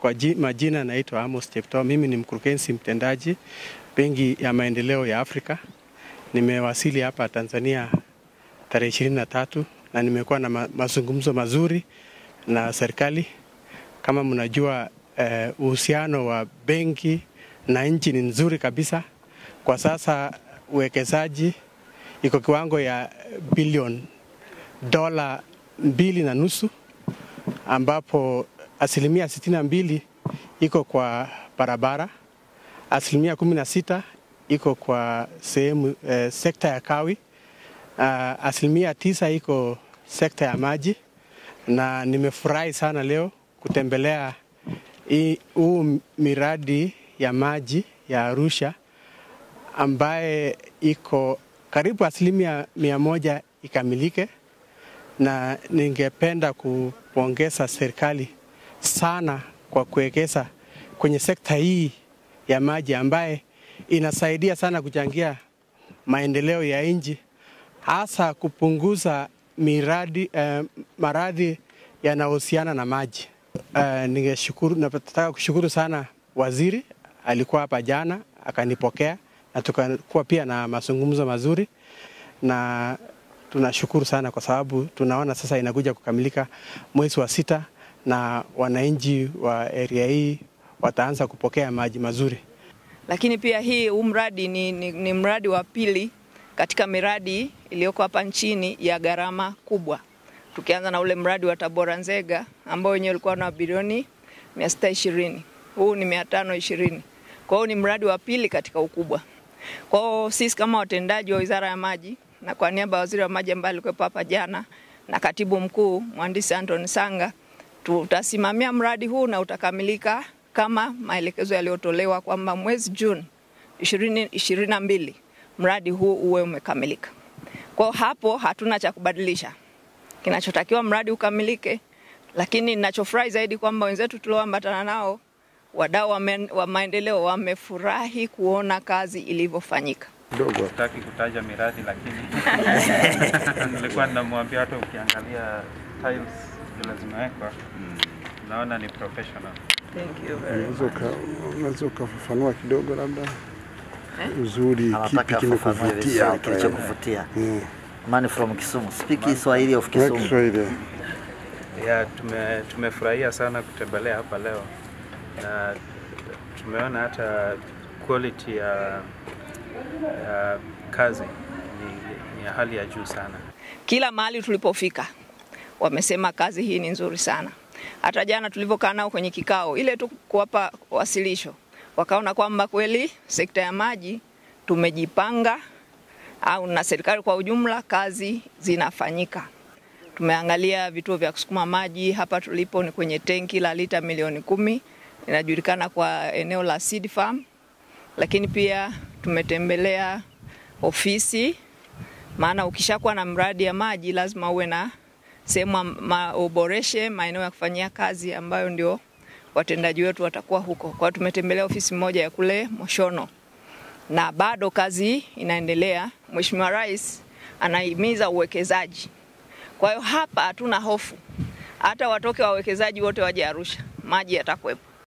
Kwa majina naitwa Amos Cheptoo, mimi ni mkurugenzi mtendaji Benki ya Maendeleo ya Afrika. Nimewasili hapa Tanzania tarehe ishirini na tatu na nimekuwa na mazungumzo mazuri na serikali. Kama mnajua eh, uhusiano wa benki na nchi ni nzuri kabisa. Kwa sasa uwekezaji iko kiwango ya bilioni dola mbili na nusu ambapo asilimia sitini na mbili iko kwa barabara, asilimia kumi na sita iko kwa sehemu eh, sekta ya kawi uh, asilimia tisa iko sekta ya maji, na nimefurahi sana leo kutembelea huu miradi ya maji ya Arusha ambaye iko karibu asilimia mia moja ikamilike, na ningependa kupongeza serikali sana kwa kuwekeza kwenye sekta hii ya maji ambaye inasaidia sana kuchangia maendeleo ya nchi, hasa kupunguza miradi eh, maradhi yanayohusiana na maji. Eh, ningeshukuru, nataka kushukuru sana waziri, alikuwa hapa jana akanipokea na tukakuwa pia na mazungumzo mazuri na tunashukuru sana kwa sababu tunaona sasa inakuja kukamilika mwezi wa sita na wananchi wa area hii wataanza kupokea maji mazuri. Lakini pia hii huu mradi ni, ni, ni mradi wa pili katika miradi iliyoko hapa nchini ya gharama kubwa, tukianza na ule mradi wa Tabora Nzega ambao wenyewe ulikuwa na bilioni 620, huu ni 520. Kwa hiyo ni mradi wa pili katika ukubwa. Kwa hiyo sisi kama watendaji wa Wizara ya Maji na kwa niaba ya Waziri wa Maji ambaye alikuwepo hapa jana na Katibu Mkuu Mhandisi Anton Sanga Tutasimamia mradi huu na utakamilika kama maelekezo yaliyotolewa kwamba mwezi Juni 2022 mradi huu uwe umekamilika. Kwa hapo hatuna cha kubadilisha. Kinachotakiwa mradi ukamilike, lakini ninachofurahi zaidi kwamba wenzetu tulioambatana nao wadau wa maendeleo wamefurahi kuona kazi ilivyofanyika. Sitaki kutaja miradi lakini nilikuwa namwambia hata ukiangalia tiles zile zimewekwa mm. naona ni professional. Thank you very much. Unaweza ukafafanua kidogo labda eh? uzuri kipi kimekuvutia kilichokuvutia? Mm. Man from Kisumu. Speak Kiswahili of Kisumu. Kiswahili. Yeah, tume tumefurahia sana kutembelea hapa leo na tumeona hata quality ya, ya kazi ni, ni hali ya juu sana kila mahali tulipofika wamesema kazi hii ni nzuri sana. Hata jana tulivyokaa nao kwenye kikao, ile tu kuwapa wasilisho, wakaona kwamba kweli sekta ya maji tumejipanga au na serikali kwa ujumla, kazi zinafanyika. Tumeangalia vituo vya kusukuma maji hapa tulipo ni kwenye tenki la lita milioni kumi inajulikana kwa eneo la Seed Farm, lakini pia tumetembelea ofisi, maana ukishakuwa na mradi ya maji lazima uwe na sehemu ma, uboreshe maeneo ya kufanyia kazi ambayo ndio watendaji wetu watakuwa huko. Kwa hiyo tumetembelea ofisi moja ya kule Moshono na bado kazi inaendelea. Mheshimiwa Rais anahimiza uwekezaji, kwa hiyo hapa hatuna hofu, hata watoke wawekezaji wote waje Arusha, maji yatakuwepo.